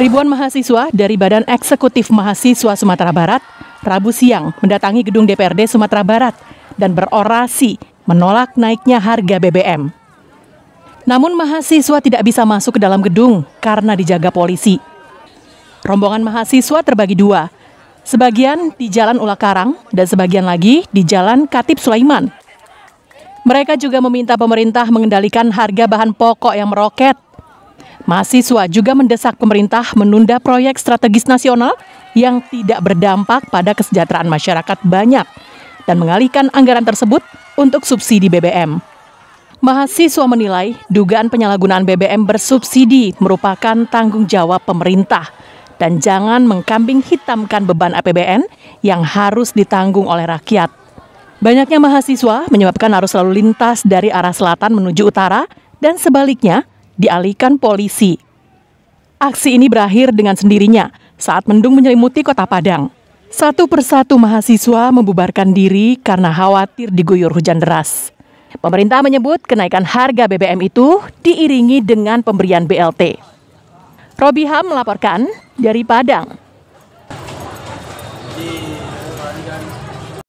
Ribuan mahasiswa dari Badan Eksekutif Mahasiswa Sumatera Barat Rabu siang mendatangi gedung DPRD Sumatera Barat dan berorasi menolak naiknya harga BBM. Namun mahasiswa tidak bisa masuk ke dalam gedung karena dijaga polisi. Rombongan mahasiswa terbagi dua, sebagian di Jalan Karang dan sebagian lagi di Jalan Katib Sulaiman. Mereka juga meminta pemerintah mengendalikan harga bahan pokok yang meroket Mahasiswa juga mendesak pemerintah menunda proyek strategis nasional yang tidak berdampak pada kesejahteraan masyarakat banyak dan mengalihkan anggaran tersebut untuk subsidi BBM. Mahasiswa menilai dugaan penyalahgunaan BBM bersubsidi merupakan tanggung jawab pemerintah dan jangan mengkambing hitamkan beban APBN yang harus ditanggung oleh rakyat. Banyaknya mahasiswa menyebabkan arus lalu lintas dari arah selatan menuju utara dan sebaliknya dialihkan polisi. Aksi ini berakhir dengan sendirinya saat mendung menyelimuti kota Padang. Satu persatu mahasiswa membubarkan diri karena khawatir diguyur hujan deras. Pemerintah menyebut kenaikan harga BBM itu diiringi dengan pemberian BLT. Robi Ham melaporkan dari Padang.